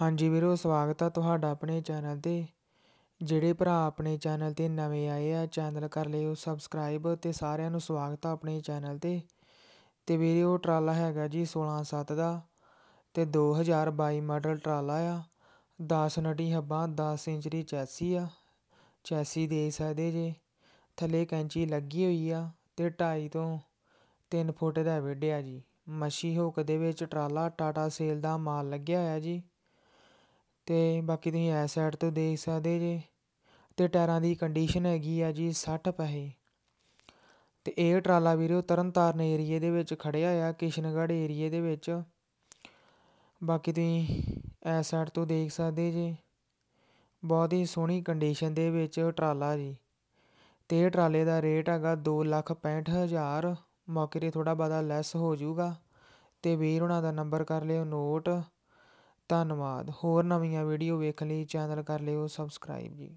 ਹਾਂਜੀ ਵੀਰੋ ਸਵਾਗਤ ਆ ਤੁਹਾਡਾ ਆਪਣੇ ਚੈਨਲ ਤੇ ਜਿਹੜੇ ਭਰਾ ਆਪਣੇ ਚੈਨਲ ਤੇ ਨਵੇਂ ਆਏ ਆ ਚੈਨਲ ਕਰ ਲਿਓ ਸਬਸਕ੍ਰਾਈਬ ਤੇ ਸਾਰਿਆਂ ਨੂੰ ਸਵਾਗਤ ਆ ਆਪਣੇ ਚੈਨਲ ਤੇ ਤੇ ਵੀਰੋ ਟਰਾਲਾ ਹੈਗਾ ਜੀ 16-7 ਦਾ ਤੇ 2022 ਮਾਡਲ ਟਰਾਲਾ ਆ 10 ਨਟੀ ਹੱਬਾਂ 10 ਇੰਚੀ ਚੈਸੀ ਆ ਚੈਸੀ ਦੇ ਸਕਦੇ ਜੇ ਥੱਲੇ ਕੈਂਚੀ ਲੱਗੀ ਹੋਈ ਆ ਤੇ 2.5 ਤੋਂ 3 ਫੁੱਟ ਦਾ ਵਿੱਢਿਆ ਜੀ ਮੱਛੀ ਹੁੱਕ ਦੇ ਵਿੱਚ ਟਰਾਲਾ ਟਾਟਾ ਸੇਲ ਦਾ ਮਾਲ ਲੱਗਿਆ ਹੋਇਆ ਜੀ ਤੇ ਬਾਕੀ ਤੁਸੀਂ ਐ ਸਾਈਡ ਤੋਂ ਦੇਖ ਸਕਦੇ ਜੇ ਤੇ ਟਾਇਰਾਂ ਦੀ ਕੰਡੀਸ਼ਨ ਹੈਗੀ ਆ ਜੀ 60 ਪਹੇ ਤੇ ਇਹ ਟਰਾਲਾ ਵੀਰੋ ਤਰਨਤਾਰਨ ਏਰੀਏ ਦੇ ਵਿੱਚ ਖੜਿਆ ਆ ਕਿਸ਼ਨਗੜ੍ਹ ਏਰੀਏ ਦੇ ਵਿੱਚ ਬਾਕੀ ਤੁਸੀਂ ਐ ਸਾਈਡ ਤੋਂ ਦੇਖ ਸਕਦੇ ਜੀ ਬਹੁਤ ਹੀ ਸੋਹਣੀ ਕੰਡੀਸ਼ਨ ਦੇ ਵਿੱਚ ਟਰਾਲਾ ਜੀ ਤੇ ਇਹ ਟਰਾਲੇ ਦਾ ਰੇਟ ਹੈਗਾ 265000 ਮੌਕੇ 'ਤੇ ਥੋੜਾ ਬਾਦਾ ਲੈਸ ਹੋ ਜਾਊਗਾ ਤੇ ਵੀਰ ਉਹਨਾਂ ਦਾ ਨੰਬਰ ਕਰ ਲਿਓ ਨੋਟ ਧੰਨਵਾਦ ਹੋਰ ਨਵੀਆਂ ਵੀਡੀਓ ਵੇਖਣ ਲਈ ਚੈਨਲ ਕਰ ਲਿਓ ਸਬਸਕ੍ਰਾਈਬ ਜੀ